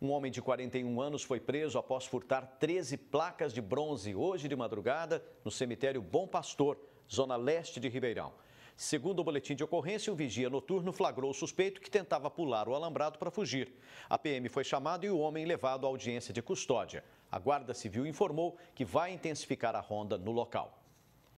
Um homem de 41 anos foi preso após furtar 13 placas de bronze hoje de madrugada no cemitério Bom Pastor, zona leste de Ribeirão. Segundo o boletim de ocorrência, o vigia noturno flagrou o suspeito que tentava pular o alambrado para fugir. A PM foi chamada e o homem levado à audiência de custódia. A Guarda Civil informou que vai intensificar a ronda no local.